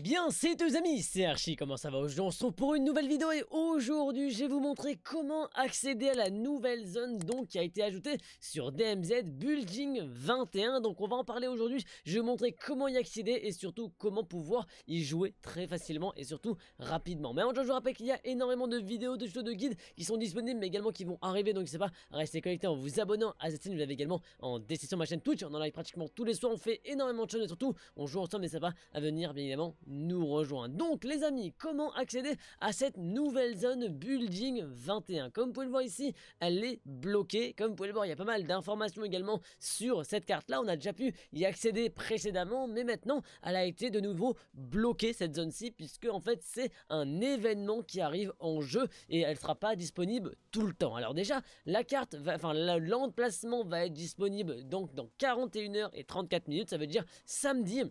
Eh bien, c'est deux amis, c'est Archie, comment ça va Aujourd'hui, on se retrouve pour une nouvelle vidéo et aujourd'hui, je vais vous montrer comment accéder à la nouvelle zone donc qui a été ajoutée sur DMZ Bulging 21. Donc, on va en parler aujourd'hui. Je vais vous montrer comment y accéder et surtout comment pouvoir y jouer très facilement et surtout rapidement. Mais avant, je vous rappelle qu'il y a énormément de vidéos, de tutos, de guides qui sont disponibles mais également qui vont arriver. Donc, c'est pas restez rester connecté en vous abonnant à cette chaîne. Vous l'avez également en description ma chaîne Twitch. On en live pratiquement tous les soirs. On fait énormément de choses et surtout, on joue ensemble et ça va à venir, bien évidemment nous rejoint. Donc les amis, comment accéder à cette nouvelle zone Building 21 Comme vous pouvez le voir ici, elle est bloquée. Comme vous pouvez le voir, il y a pas mal d'informations également sur cette carte-là. On a déjà pu y accéder précédemment, mais maintenant, elle a été de nouveau bloquée, cette zone-ci, puisque en fait, c'est un événement qui arrive en jeu et elle sera pas disponible tout le temps. Alors déjà, la carte, va, enfin l'emplacement va être disponible donc dans 41 h et 34 minutes, ça veut dire samedi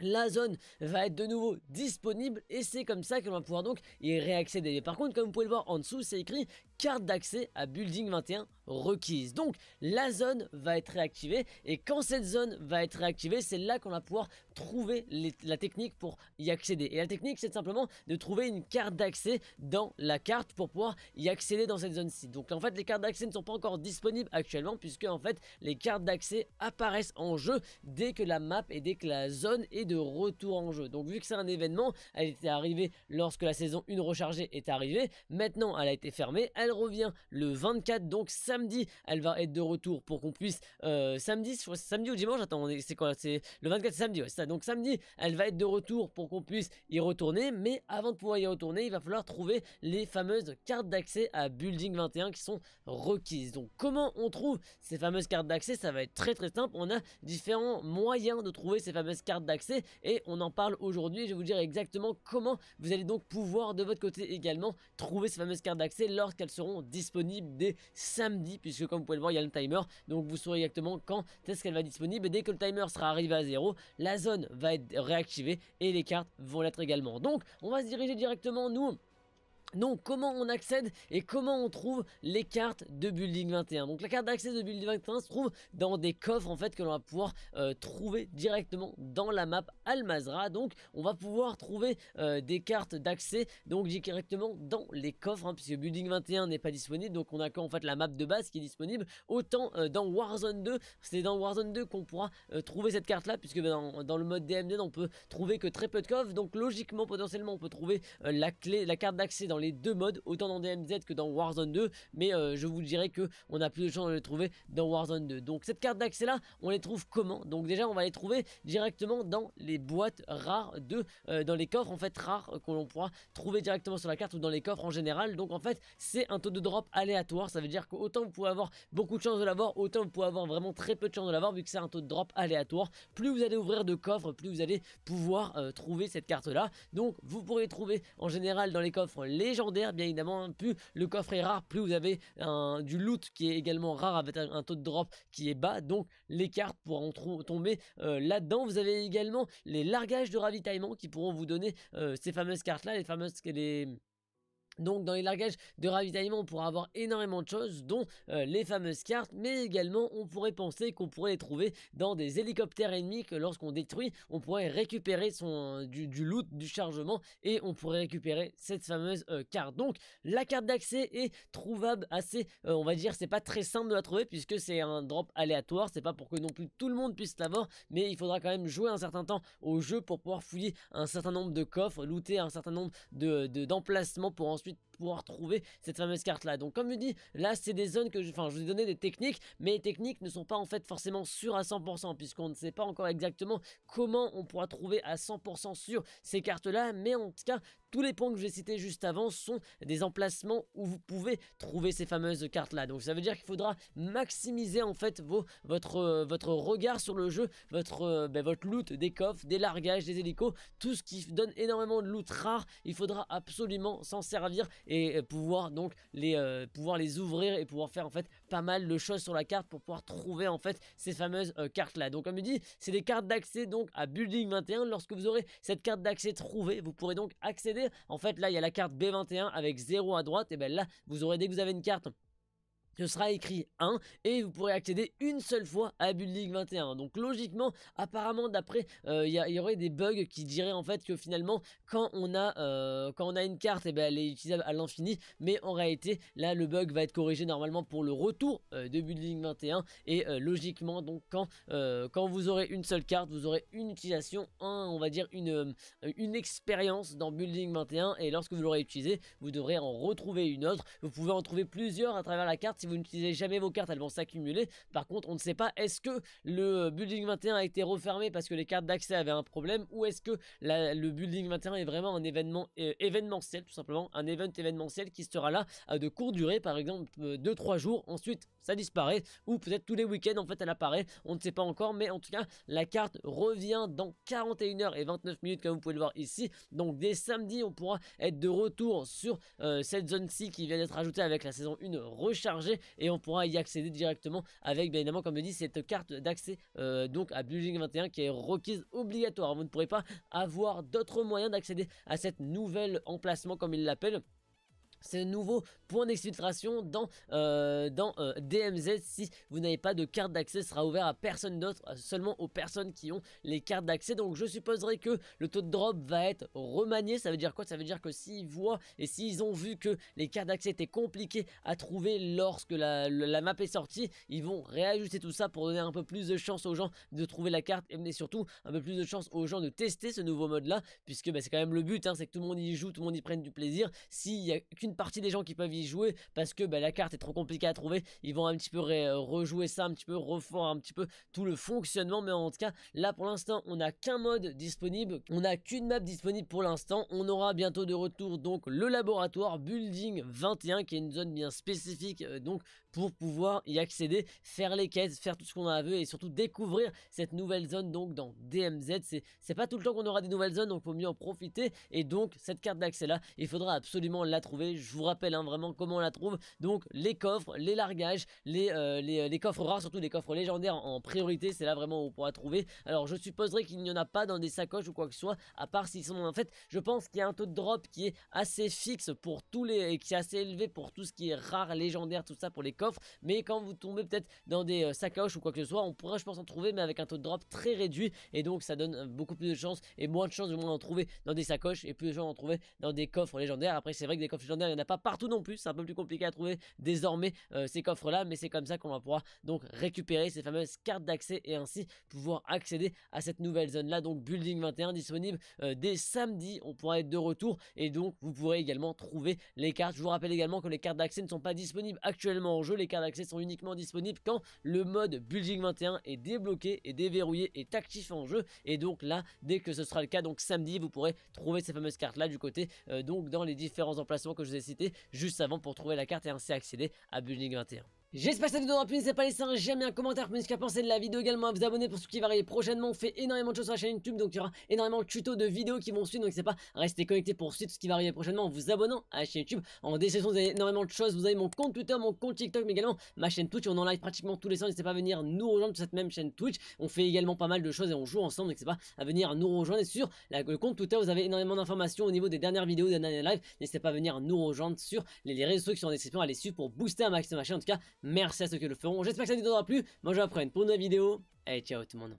la zone va être de nouveau disponible et c'est comme ça qu'on va pouvoir donc y réaccéder. par contre, comme vous pouvez le voir en dessous, c'est écrit carte d'accès à Building 21 requise. Donc la zone va être réactivée et quand cette zone va être réactivée, c'est là qu'on va pouvoir trouver la technique pour y accéder. Et la technique, c'est simplement de trouver une carte d'accès dans la carte pour pouvoir y accéder dans cette zone-ci. Donc en fait, les cartes d'accès ne sont pas encore disponibles actuellement puisque en fait, les cartes d'accès apparaissent en jeu dès que la map et dès que la zone est de retour en jeu. Donc vu que c'est un événement, elle était arrivée lorsque la saison 1 rechargée est arrivée. Maintenant, elle a été fermée. Elle revient le 24, donc samedi, elle va être de retour pour qu'on puisse euh, samedi, samedi ou dimanche. Attends, c'est quoi C'est le 24 samedi. Ouais, ça. Donc samedi, elle va être de retour pour qu'on puisse y retourner. Mais avant de pouvoir y retourner, il va falloir trouver les fameuses cartes d'accès à Building 21 qui sont requises. Donc comment on trouve ces fameuses cartes d'accès Ça va être très très simple. On a différents moyens de trouver ces fameuses cartes d'accès et on en parle aujourd'hui. Je vais vous dire exactement comment vous allez donc pouvoir de votre côté également trouver ces fameuses cartes d'accès lorsqu'elles seront disponibles dès samedi puisque comme vous pouvez le voir, il y a le timer. Donc vous saurez exactement quand est-ce qu'elle va être disponible et dès que le timer sera arrivé à zéro, la zone va être réactivée et les cartes vont l'être également. Donc on va se diriger directement nous donc comment on accède et comment on trouve les cartes de Building 21. Donc la carte d'accès de Building 21 se trouve dans des coffres en fait que l'on va pouvoir euh, trouver directement dans la map Almazra. Donc on va pouvoir trouver euh, des cartes d'accès donc directement dans les coffres hein, puisque Building 21 n'est pas disponible. Donc on a en fait la map de base qui est disponible. Autant euh, dans Warzone 2, c'est dans Warzone 2 qu'on pourra trouver cette carte là puisque dans, le mode DMD on peut trouver que très peu de coffres. Donc logiquement potentiellement on peut trouver la clé, la carte d'accès dans les deux modes, autant dans DMZ que dans Warzone 2, mais euh, je vous dirais que on a plus de chance de les trouver dans Warzone 2. Donc cette carte d'accès là, on les trouve comment Donc déjà on va les trouver directement dans les boîtes rares de, euh, dans les coffres en fait rares euh, que l'on pourra trouver directement sur la carte ou dans les coffres en général. Donc en fait c'est un taux de drop aléatoire, ça veut dire qu'autant vous pouvez avoir beaucoup de chances de l'avoir, autant vous pouvez avoir vraiment très peu de chances de l'avoir vu que c'est un taux de drop aléatoire. Plus vous allez ouvrir de coffres, plus vous allez pouvoir trouver cette carte là. Donc vous pourrez trouver en général dans les coffres les légendaire, bien évidemment. Hein. Plus le coffre est rare, plus vous avez un, du loot qui est également rare avec un, taux de drop qui est bas. Donc les cartes pourront tomber euh, là-dedans. Vous avez également les largages de ravitaillement qui pourront vous donner euh, ces fameuses cartes-là, les fameuses... Donc dans les largages de ravitaillement, on pourra avoir énormément de choses, dont euh, les fameuses cartes, mais également on pourrait penser qu'on pourrait les trouver dans des hélicoptères ennemis que lorsqu'on détruit, on pourrait récupérer son, du, loot, du chargement, et on pourrait récupérer cette fameuse euh, carte. Donc la carte d'accès est trouvable assez, euh, on va dire, c'est pas très simple de la trouver, puisque c'est un drop aléatoire, c'est pas pour que non plus tout le monde puisse l'avoir, mais il faudra quand même jouer un certain temps au jeu pour pouvoir fouiller un certain nombre de coffres, looter un certain nombre d'emplacements de, d'emplacements pour ensuite ensuite pouvoir trouver cette fameuse carte là. Donc comme je dis, là c'est des zones que je, enfin je vous ai donné des techniques, mais les techniques ne sont pas en fait forcément sûres à 100% puisqu'on ne sait pas encore exactement comment on pourra trouver à 100% sûr ces cartes là, mais en tout cas tous les points que j'ai cités juste avant sont des emplacements où vous pouvez trouver ces fameuses cartes là. Donc ça veut dire qu'il faudra maximiser en fait vos, votre, euh, votre regard sur le jeu, votre, euh, ben, votre loot des coffres, des largages, des hélicos, tout ce qui donne énormément de loot rare, il faudra absolument s'en servir et euh, pouvoir donc les, euh, pouvoir les ouvrir et pouvoir faire en fait pas mal de choses sur la carte pour pouvoir trouver en fait ces fameuses euh, cartes là. Donc comme je dit c'est des cartes d'accès donc à Building 21. Lorsque vous aurez cette carte d'accès trouvée, vous pourrez donc accéder. En fait là, il y a la carte B21 avec 0 à droite et ben là, vous aurez dès que vous avez une carte ce sera écrit 1 et vous pourrez accéder une seule fois à Building 21. Donc logiquement, apparemment d'après, euh, il y, aurait des bugs qui diraient en fait que finalement quand on a euh, quand on a une carte, et eh ben, elle est utilisable à l'infini, mais en réalité là le bug va être corrigé normalement pour le retour euh, de Building 21 et logiquement donc quand quand vous aurez une seule carte, vous aurez une utilisation, on va dire une une expérience dans Building 21 et lorsque vous l'aurez utilisé vous devrez en retrouver une autre. Vous pouvez en trouver plusieurs à travers la carte vous n'utilisez jamais vos cartes, elles vont s'accumuler. Par contre, on ne sait pas est-ce que le building 21 a été refermé parce que les cartes d'accès avaient un problème ou est-ce que le building 21 est vraiment un événement euh, événementiel, tout simplement, un event événementiel qui sera là euh, de courte durée, par exemple 2-3 euh, jours. Ensuite, ça disparaît ou peut-être tous les week-ends, en fait, elle apparaît. On ne sait pas encore, mais en tout cas, la carte revient dans 41h et 29 minutes, comme vous pouvez le voir ici. Donc, dès samedi, on pourra être de retour sur cette zone-ci qui vient d'être ajoutée avec la saison 1 rechargée et on pourra y accéder directement avec bien évidemment comme je dis cette carte d'accès euh, donc à Building 21 qui est requise obligatoire. Vous ne pourrez pas avoir d'autres moyens d'accéder à cette nouvelle emplacement comme il l'appelle ce nouveau point d'exfiltration dans, euh, dans euh, DMZ si vous n'avez pas de carte d'accès sera ouvert à personne d'autre, euh, seulement aux personnes qui ont les cartes d'accès. Donc je supposerais que le taux de drop va être remanié. Ça veut dire quoi Ça veut dire que s'ils voient et s'ils ont vu que les cartes d'accès étaient compliquées à trouver lorsque la, map est sortie, ils vont réajuster tout ça pour donner un peu plus de chance aux gens de trouver la carte et surtout un peu plus de chance aux gens de tester ce nouveau mode là puisque bah, c'est quand même le but, hein, c'est que tout le monde y joue, tout le monde y prenne du plaisir. S'il y a une partie des gens qui peuvent y jouer parce que bah, la carte est trop compliquée à trouver. Ils vont un petit peu euh, rejouer ça, un petit peu refaire un petit peu tout le fonctionnement. Mais en tout cas, là pour l'instant, on n'a qu'un mode disponible. On n'a qu'une map disponible pour l'instant. On aura bientôt de retour donc le laboratoire Building 21 qui est une zone bien spécifique euh, donc pour pouvoir y accéder, faire les caisses faire tout ce qu'on a à veut et surtout découvrir cette nouvelle zone donc dans DMZ. C'est pas tout le temps qu'on aura des nouvelles zones donc faut mieux en profiter et donc cette carte d'accès là, il faudra absolument la trouver je vous rappelle hein, vraiment comment on la trouve. Donc les coffres, les largages, les, euh, euh, les, coffres rares, surtout les coffres légendaires en priorité, c'est là vraiment où on pourra trouver. Alors je supposerais qu'il n'y en a pas dans des sacoches ou quoi que ce soit, à part s'ils sont en fait, je pense qu'il y a un taux de drop qui est assez fixe pour tous les, et qui est assez élevé pour tout ce qui est rare, légendaire, tout ça pour les coffres. Mais quand vous tombez peut-être dans des euh, sacoches ou quoi que ce soit, on pourra je pense en trouver, mais avec un taux de drop très réduit, et donc ça donne beaucoup plus de chance et moins de chances de moins en trouver dans des sacoches et plus de gens en trouver dans des coffres légendaires. Après c'est vrai que des coffres légendaires il n'y en a pas partout non plus. C'est un peu plus compliqué à trouver désormais euh, ces coffres-là, mais c'est comme ça qu'on va pouvoir donc récupérer ces fameuses cartes d'accès et ainsi pouvoir accéder à cette nouvelle zone-là. Donc Building 21 disponible euh, dès samedi. On pourra être de retour et donc vous pourrez également trouver les cartes. Je vous rappelle également que les cartes d'accès ne sont pas disponibles actuellement en jeu. Les cartes d'accès sont uniquement disponibles quand le mode Building 21 est débloqué et déverrouillé et actif en jeu. Et donc là, dès que ce sera le cas, donc samedi, vous pourrez trouver ces fameuses cartes-là du côté euh, donc dans les différents emplacements que je vous ai juste avant pour trouver la carte et ainsi accéder à Building 21. J'espère que cette vidéo aura plu, n'hésitez pas à laisser un j'aime et un commentaire pour ce à pensé de la vidéo également, à vous abonner pour ce qui va arriver prochainement, on fait énormément de choses sur la chaîne YouTube, donc il y aura énormément de tutos, de vidéos qui vont suivre, donc c'est pas rester connecté pour suivre ce qui va arriver prochainement en vous abonnant à la chaîne YouTube, en description vous avez énormément de choses, vous avez mon compte Twitter, mon compte TikTok, mais également ma chaîne Twitch, on en live pratiquement tous les soirs, n'hésitez pas à venir nous rejoindre sur cette même chaîne Twitch, on fait également pas mal de choses et on joue ensemble, c'est pas à venir nous rejoindre, sur le compte Twitter vous avez énormément d'informations au niveau des dernières vidéos, des derniers lives, n'hésitez pas à venir nous rejoindre sur les, réseaux qui sont en à allez suivre pour booster un maximum ma en tout cas Merci à ceux qui le feront. J'espère que ça vous aura plu. Moi, je vous apprends pour une nouvelle vidéo. Et ciao tout le monde.